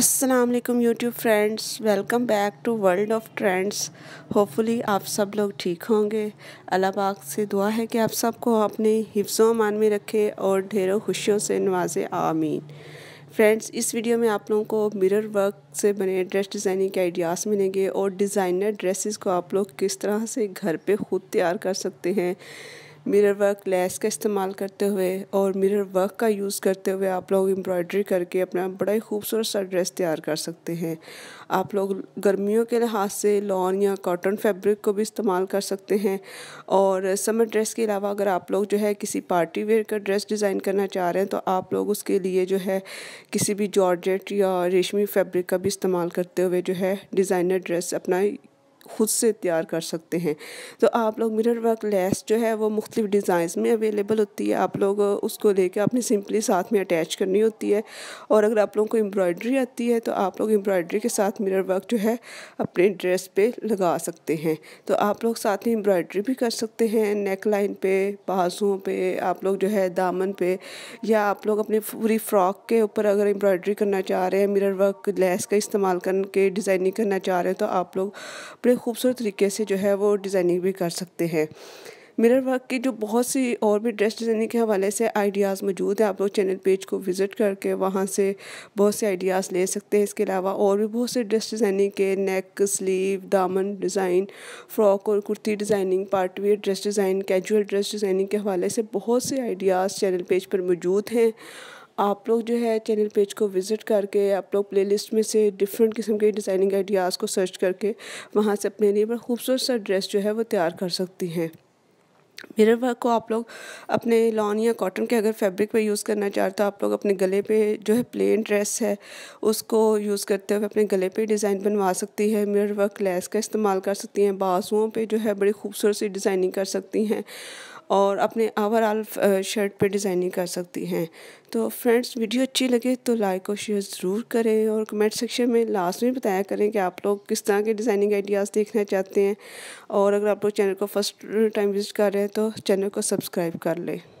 Aslam YouTube YouTube friends welcome back to world of trends hopefully आप सब लोग ठीक होंगे अल्लाह पाक से दुआ है कि आप सबको अपने हिफ्ज़ अमान में रखे और ढेरों खुशियों से नवाजे आमीन फ्रेंड्स इस वीडियो में आप लोगों को मिरर वर्क से बने ड्रेस डिज़ाइनिंग के आइडियाज़ मिलेंगे और डिज़ाइनर ड्रेसेस को आप लोग किस तरह से घर पे ख़ुद तैयार कर सकते हैं मिरर वर्क लेस का इस्तेमाल करते हुए और मिरर वर्क का यूज़ करते हुए आप लोग एम्ब्रॉयडरी करके अपना बड़ा ही खूबसूरत सा ड्रेस तैयार कर सकते हैं आप लोग गर्मियों के लिहाज से लॉन या कॉटन फैब्रिक को भी इस्तेमाल कर सकते हैं और समर ड्रेस के अलावा अगर आप लोग जो है किसी पार्टी वेयर का ड्रेस डिज़ाइन करना चाह रहे हैं तो आप लोग उसके लिए जो है किसी भी जॉर्जेट या रेशमी फैब्रिक का भी इस्तेमाल करते हुए जो है डिज़ाइनर ड्रेस अपना खुद से तैयार कर सकते हैं तो आप लोग मिरर वर्क लेस जो है वो मुख्तलिफ डिज़ाइंस में अवेलेबल होती है आप लोग उसको लेके अपने सिंपली साथ में अटैच करनी होती है और अगर आप लोगों को एम्ब्रॉयडरी आती है तो आप लोग एम्ब्रॉयडरी के साथ मिरर वर्क जो है अपने ड्रेस पे लगा सकते हैं तो आप लोग साथ में एम्ब्रॉयडरी भी कर सकते हैं नेक लाइन पे बाजुओं पर आप लोग जो है दामन पे या आप लोग अपनी पूरी फ्रॉक के ऊपर अगर एम्ब्रॉयडरी करना चाह रहे हैं मिरर वर्क लेस का इस्तेमाल करके डिज़ाइनिंग करना चाह रहे हैं तो आप लोग बड़े खूबसूरत तरीके से जो है वो डिज़ाइनिंग भी कर सकते हैं मिरर वर्क की जो बहुत सी और भी ड्रेस डिज़ाइनिंग के हवाले से आइडियाज़ मौजूद हैं आप लोग चैनल पेज को विज़िट करके वहाँ से बहुत से आइडियाज़ ले सकते हैं इसके अलावा और भी बहुत से ड्रेस डिज़ाइनिंग के नेक स्लीव दामन डिज़ाइन फ्रॉक और kurti designing party wear dress design casual dress designing के हवाले से बहुत से आइडियाज़ चैनल पेज पर मौजूद हैं आप लोग जो है चैनल पेज को विज़िट करके आप लोग प्लेलिस्ट में से डिफरेंट किस्म के डिज़ाइनिंग आइडियाज़ को सर्च करके वहाँ से अपने लिए बड़ा खूबसूरत सा ड्रेस जो है वो तैयार कर सकती हैं मिरर वर्क को आप लोग अपने लॉन या कॉटन के अगर फैब्रिक पे यूज़ करना चाहते हो तो आप लोग अपने गले पे जो है प्लेन ड्रेस है उसको यूज़ करते हुए अपने गले पे डिज़ाइन बनवा सकती है मिरर वर्क लेस का इस्तेमाल कर सकती हैं बाजुओं पे जो है बड़ी खूबसूरत सी डिज़ाइनिंग कर सकती हैं और अपने ओवरऑल शर्ट पे डिज़ाइनिंग कर सकती हैं तो फ्रेंड्स वीडियो अच्छी लगे तो लाइक और शेयर ज़रूर करें और कमेंट सेक्शन में लास्ट में बताया करें कि आप लोग किस तरह के डिज़ाइनिंग आइडियाज़ देखना चाहते हैं और अगर आप लोग चैनल को फर्स्ट टाइम विज़िट कर रहे हैं तो चैनल को सब्सक्राइब कर लें